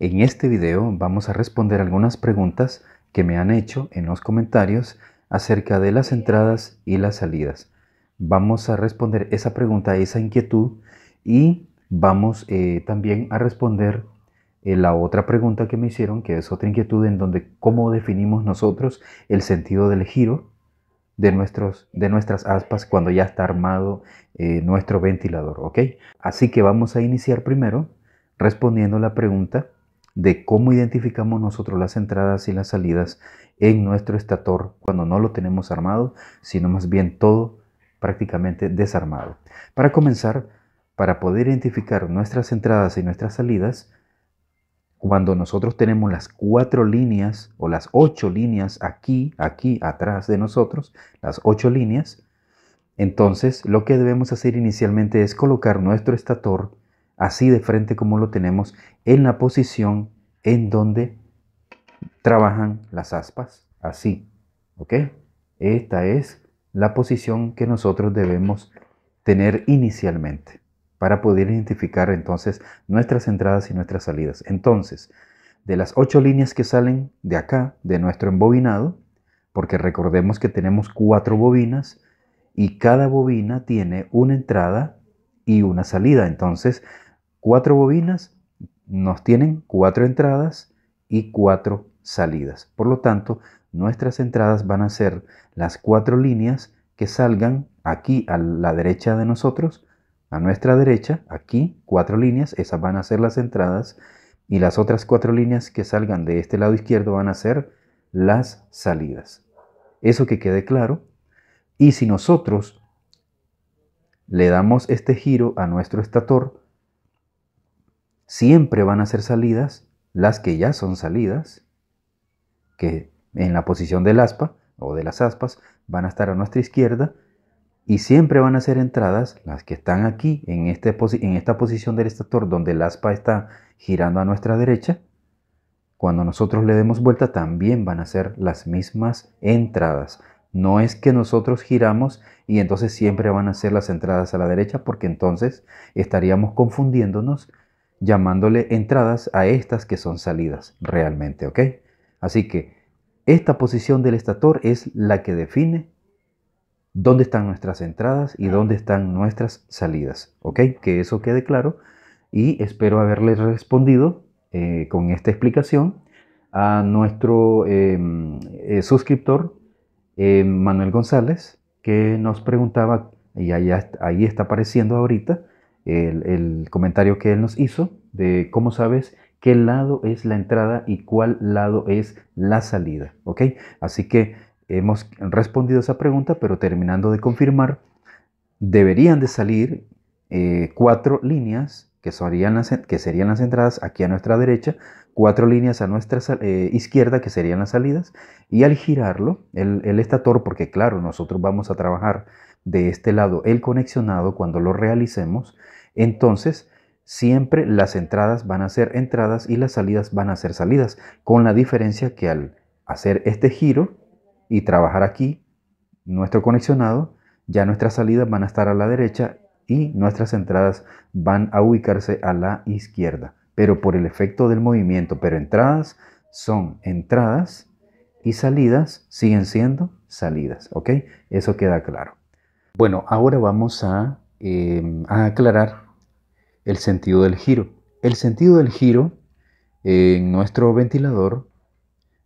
En este video vamos a responder algunas preguntas que me han hecho en los comentarios acerca de las entradas y las salidas. Vamos a responder esa pregunta, esa inquietud y vamos eh, también a responder eh, la otra pregunta que me hicieron, que es otra inquietud en donde cómo definimos nosotros el sentido del giro de, nuestros, de nuestras aspas cuando ya está armado eh, nuestro ventilador, Así que vamos a iniciar primero respondiendo la pregunta de cómo identificamos nosotros las entradas y las salidas en nuestro estator cuando no lo tenemos armado, sino más bien todo prácticamente desarmado. Para comenzar, para poder identificar nuestras entradas y nuestras salidas, cuando nosotros tenemos las cuatro líneas o las ocho líneas aquí, aquí, atrás de nosotros, las ocho líneas, entonces lo que debemos hacer inicialmente es colocar nuestro estator así de frente como lo tenemos en la posición en donde trabajan las aspas, así, ¿ok? Esta es la posición que nosotros debemos tener inicialmente para poder identificar entonces nuestras entradas y nuestras salidas. Entonces, de las ocho líneas que salen de acá, de nuestro embobinado, porque recordemos que tenemos cuatro bobinas y cada bobina tiene una entrada y una salida. Entonces, cuatro bobinas nos tienen cuatro entradas y cuatro salidas. Por lo tanto, nuestras entradas van a ser las cuatro líneas que salgan aquí a la derecha de nosotros, a nuestra derecha, aquí cuatro líneas, esas van a ser las entradas y las otras cuatro líneas que salgan de este lado izquierdo van a ser las salidas. Eso que quede claro. Y si nosotros le damos este giro a nuestro estator, siempre van a ser salidas las que ya son salidas, que en la posición del aspa o de las aspas van a estar a nuestra izquierda y siempre van a ser entradas las que están aquí en, este en esta posición del estator donde el aspa está girando a nuestra derecha. Cuando nosotros le demos vuelta también van a ser las mismas entradas. No es que nosotros giramos y entonces siempre van a ser las entradas a la derecha porque entonces estaríamos confundiéndonos llamándole entradas a estas que son salidas realmente, ¿ok? Así que esta posición del estator es la que define dónde están nuestras entradas y dónde están nuestras salidas, ¿ok? Que eso quede claro y espero haberle respondido eh, con esta explicación a nuestro em, eh, suscriptor em, Manuel González que nos preguntaba, y ahí está apareciendo ahorita, el, comentario que él nos hizo de cómo sabes qué lado es la entrada y cuál lado es la salida. ¿Ok? Así que hemos respondido esa pregunta, pero terminando de confirmar, deberían de salir eh, cuatro líneas que serían, las, entradas aquí a nuestra derecha, cuatro líneas a nuestra eh, izquierda que serían las salidas, y al girarlo, el, el estator, porque claro, nosotros vamos a trabajar de este lado el conexionado cuando lo realicemos, entonces, siempre las entradas van a ser entradas y las salidas van a ser salidas, con la diferencia que al hacer este giro y trabajar aquí nuestro conexionado, ya nuestras salidas van a estar a la derecha y nuestras entradas van a ubicarse a la izquierda, pero por el efecto del movimiento, pero entradas son entradas y salidas siguen siendo salidas, ¿ok? Eso queda claro. Bueno, ahora vamos a, eh, a aclarar el sentido del giro. El sentido del giro en nuestro ventilador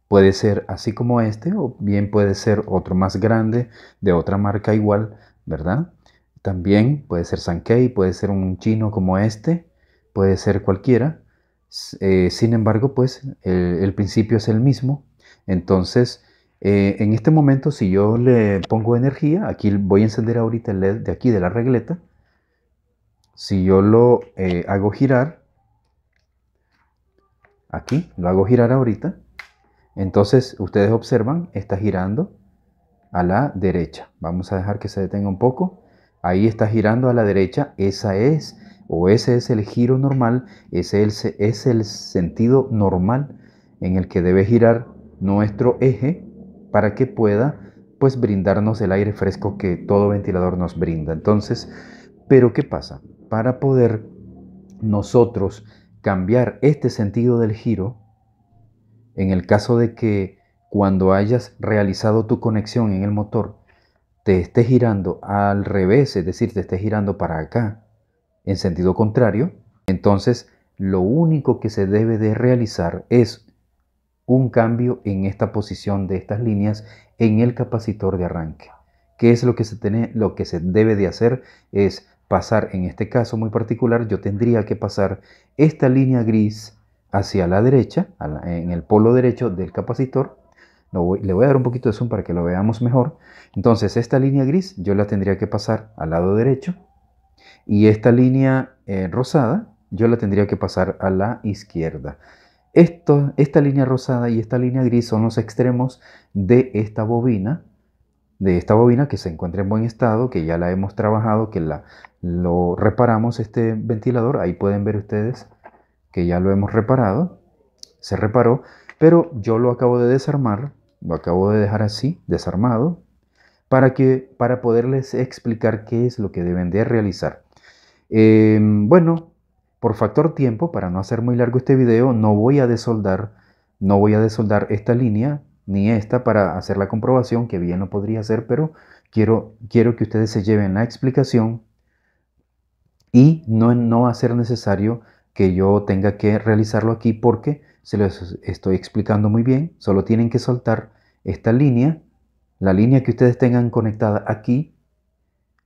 puede ser así como este o bien puede ser otro más grande de otra marca igual, ¿verdad? También puede ser Sankey, puede ser un chino como este, puede ser cualquiera. Eh, sin embargo, pues el, principio es el mismo. Entonces, eh, en este momento, si yo le pongo energía, aquí voy a encender ahorita el LED de aquí de la regleta, si yo lo eh, hago girar, aquí, lo hago girar ahorita, entonces ustedes observan, está girando a la derecha. Vamos a dejar que se detenga un poco. Ahí está girando a la derecha, esa es o ese es el giro normal, ese es el sentido normal en el que debe girar nuestro eje para que pueda pues brindarnos el aire fresco que todo ventilador nos brinda. Entonces, pero ¿qué pasa? para poder nosotros cambiar este sentido del giro, en el caso de que cuando hayas realizado tu conexión en el motor, te esté girando al revés, es decir, te esté girando para acá, en sentido contrario, entonces lo único que se debe de realizar es un cambio en esta posición de estas líneas en el capacitor de arranque. ¿Qué es lo que se, tiene, lo que se debe de hacer? Es pasar, en este caso muy particular, yo tendría que pasar esta línea gris hacia la derecha, en el polo derecho del capacitor. le voy a dar un poquito de zoom para que lo veamos mejor. Entonces, esta línea gris yo la tendría que pasar al lado derecho y esta línea eh, rosada yo la tendría que pasar a la izquierda. Esto, esta línea rosada y esta línea gris son los extremos de esta bobina de esta bobina que se encuentra en buen estado, que ya la hemos trabajado, que la, lo reparamos este ventilador. Ahí pueden ver ustedes que ya lo hemos reparado. Se reparó, pero yo lo acabo de desarmar, lo acabo de dejar así, desarmado, para, que, para poderles explicar qué es lo que deben de realizar. Em, bueno, por factor tiempo, para no hacer muy largo este video, no voy a desoldar, no voy a desoldar esta línea ni esta para hacer la comprobación, que bien lo podría hacer, pero quiero, quiero que ustedes se lleven la explicación y no, no va a ser necesario que yo tenga que realizarlo aquí porque se los estoy explicando muy bien, solo tienen que soltar esta línea, la línea que ustedes tengan conectada aquí,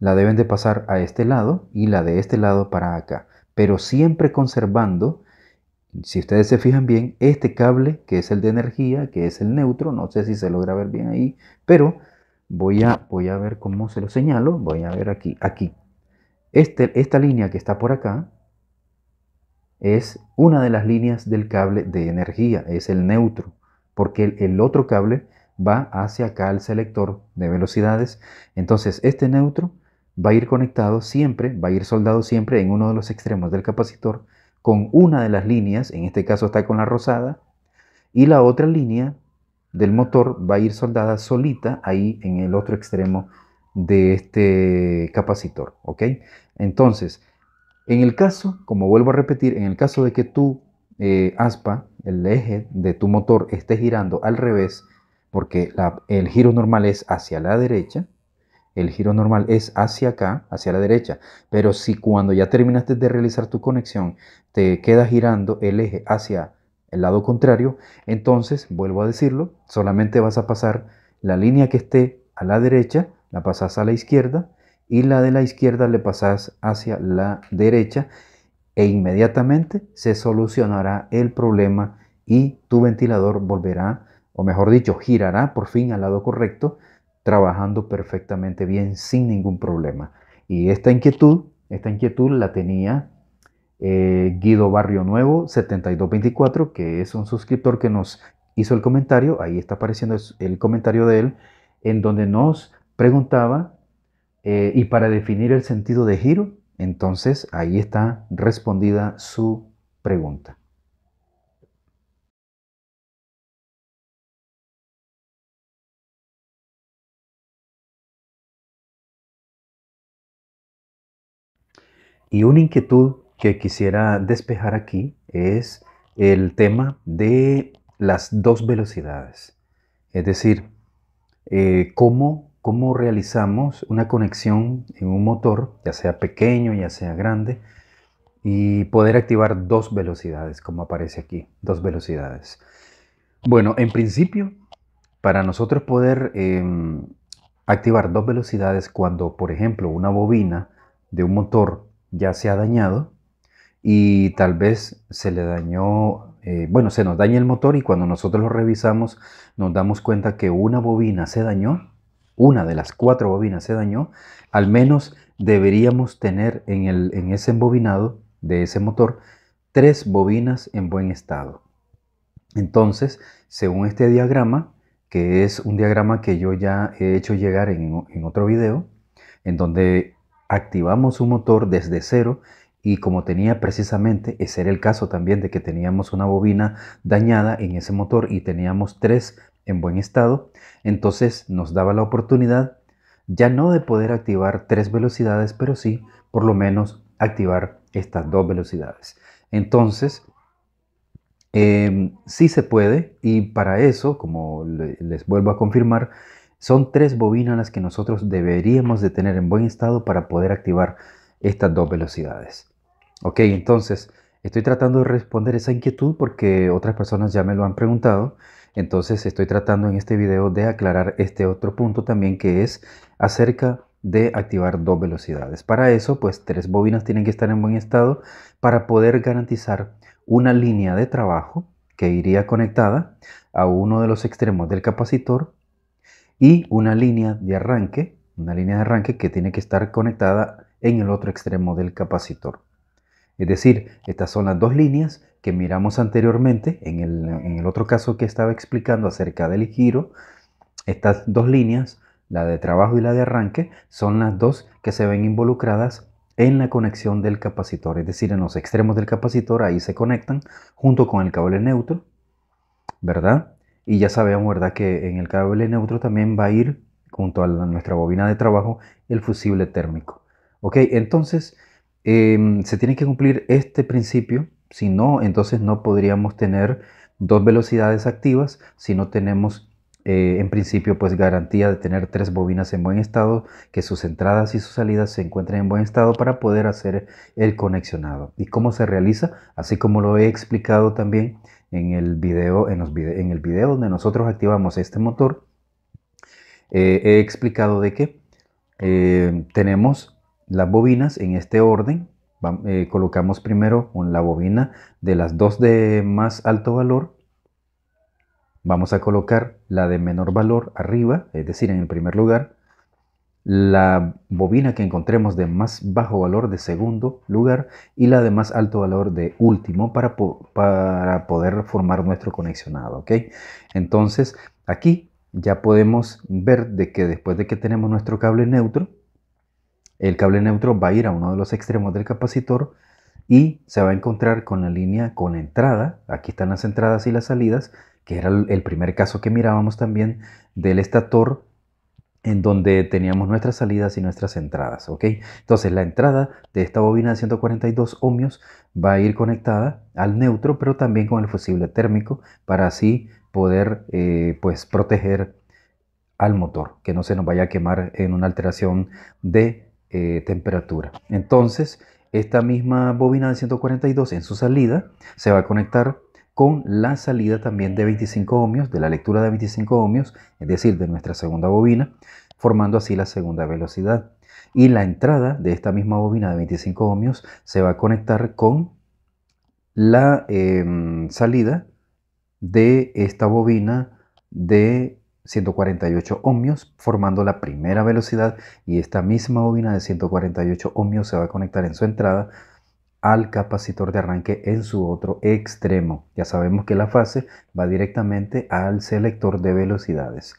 la deben de pasar a este lado y la de este lado para acá, pero siempre conservando si ustedes se fijan bien, este cable, que es el de energía, que es el neutro, no sé si se logra ver bien ahí, pero voy a, voy a ver cómo se lo señalo, voy a ver aquí, aquí. Este, esta línea que está por acá es una de las líneas del cable de energía, es el neutro, porque el, el otro cable va hacia acá al selector de velocidades. Entonces, este neutro va a ir conectado siempre, va a ir soldado siempre en uno de los extremos del capacitor con una de las líneas, en este caso está con la rosada, y la otra línea del motor va a ir soldada solita ahí en el otro extremo de este capacitor, Entonces, en el caso, como vuelvo a repetir, en el caso de que tu eh, aspa, el eje de tu motor esté girando al revés, porque el giro normal es hacia la derecha, el giro normal es hacia acá, hacia la derecha. Pero si cuando ya terminaste de realizar tu conexión te queda girando el eje hacia el lado contrario, entonces, vuelvo a decirlo, solamente vas a pasar la línea que esté a la derecha, la pasas a la izquierda y la de la izquierda le pasas hacia la derecha e inmediatamente se solucionará el problema y tu ventilador volverá, o mejor dicho, girará por fin al lado correcto trabajando perfectamente bien sin ningún problema. Y esta inquietud, esta inquietud la tenía eh, Guido Barrio Nuevo 7224, que es un suscriptor que nos hizo el comentario, ahí está apareciendo el comentario de él, en donde nos preguntaba, eh, y para definir el sentido de giro, entonces ahí está respondida su pregunta. Y una inquietud que quisiera despejar aquí es el tema de las dos velocidades. Es decir, eh, cómo, realizamos una conexión en un motor, ya sea pequeño, ya sea grande, y poder activar dos velocidades, como aparece aquí, dos velocidades. Bueno, en principio, para nosotros poder em, activar dos velocidades cuando, por ejemplo, una bobina de un motor ya se ha dañado y tal vez se le dañó, eh, bueno, se nos daña el motor y cuando nosotros lo revisamos nos damos cuenta que una bobina se dañó, una de las cuatro bobinas se dañó, al menos deberíamos tener en, el, en ese embobinado de ese motor tres bobinas en buen estado. Entonces, según este diagrama, que es un diagrama que yo ya he hecho llegar en, en otro video, en donde activamos un motor desde cero y como tenía precisamente, ese era el caso también de que teníamos una bobina dañada en ese motor y teníamos tres en buen estado, entonces nos daba la oportunidad ya no de poder activar tres velocidades, pero sí por lo menos activar estas dos velocidades. Entonces, em, sí se puede y para eso, como les vuelvo a confirmar, son tres bobinas las que nosotros deberíamos de tener en buen estado para poder activar estas dos velocidades. Ok, entonces estoy tratando de responder esa inquietud porque otras personas ya me lo han preguntado. Entonces estoy tratando en este video de aclarar este otro punto también que es acerca de activar dos velocidades. Para eso, pues tres bobinas tienen que estar en buen estado para poder garantizar una línea de trabajo que iría conectada a uno de los extremos del capacitor y una línea de arranque, una línea de arranque que tiene que estar conectada en el otro extremo del capacitor. Es decir, estas son las dos líneas que miramos anteriormente en el, en el otro caso que estaba explicando acerca del giro. Estas dos líneas, la de trabajo y la de arranque, son las dos que se ven involucradas en la conexión del capacitor, es decir, en los extremos del capacitor, ahí se conectan junto con el cable neutro, ¿verdad? Y ya sabemos, ¿verdad?, que en el cable neutro también va a ir, junto a nuestra bobina de trabajo, el fusible térmico. ¿Ok? Entonces, em, se tiene que cumplir este principio. Si no, entonces no podríamos tener dos velocidades activas si no tenemos eh, en principio pues garantía de tener tres bobinas en buen estado, que sus entradas y sus salidas se encuentren en buen estado para poder hacer el conexionado. ¿Y cómo se realiza? Así como lo he explicado también en el video, en en el video donde nosotros activamos este motor, eh, he explicado de que eh, tenemos las bobinas en este orden. Eh, colocamos primero la bobina de las dos de más alto valor. Vamos a colocar la de menor valor arriba, es decir, en el primer lugar la bobina que encontremos de más bajo valor de segundo lugar y la de más alto valor de último para, para poder formar nuestro conexionado. Entonces aquí ya podemos ver de que después de que tenemos nuestro cable neutro, el cable neutro va a ir a uno de los extremos del capacitor y se va a encontrar con la línea con entrada. Aquí están las entradas y las salidas, que era el primer caso que mirábamos también del estator en donde teníamos nuestras salidas y nuestras entradas, ¿ok? Entonces la entrada de esta bobina de 142 ohmios va a ir conectada al neutro, pero también con el fusible térmico para así poder eh, pues proteger al motor, que no se nos vaya a quemar en una alteración de eh, temperatura. Entonces esta misma bobina de 142 en su salida se va a conectar con la salida también de 25 ohmios, de la lectura de 25 ohmios, es decir, de nuestra segunda bobina, formando así la segunda velocidad. Y la entrada de esta misma bobina de 25 ohmios se va a conectar con la em, salida de esta bobina de 148 ohmios formando la primera velocidad y esta misma bobina de 148 ohmios se va a conectar en su entrada al capacitor de arranque en su otro extremo. Ya sabemos que la fase va directamente al selector de velocidades.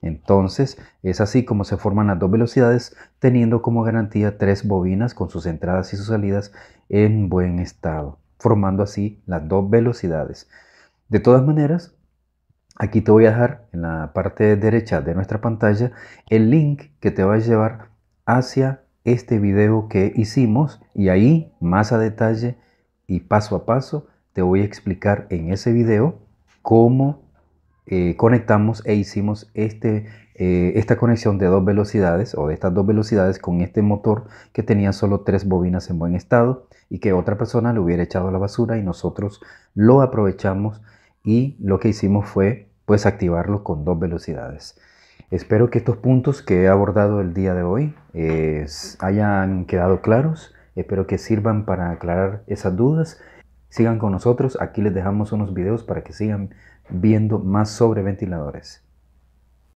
Entonces, es así como se forman las dos velocidades, teniendo como garantía tres bobinas con sus entradas y sus salidas en buen estado, formando así las dos velocidades. De todas maneras, aquí te voy a dejar en la parte derecha de nuestra pantalla el link que te va a llevar hacia este video que hicimos y ahí más a detalle y paso a paso te voy a explicar en ese video cómo eh, conectamos e hicimos este, eh, esta conexión de dos velocidades o de estas dos velocidades con este motor que tenía solo tres bobinas en buen estado y que otra persona le hubiera echado a la basura y nosotros lo aprovechamos y lo que hicimos fue pues activarlo con dos velocidades. Espero que estos puntos que he abordado el día de hoy eh, hayan quedado claros. Espero que sirvan para aclarar esas dudas. Sigan con nosotros. Aquí les dejamos unos videos para que sigan viendo más sobre ventiladores.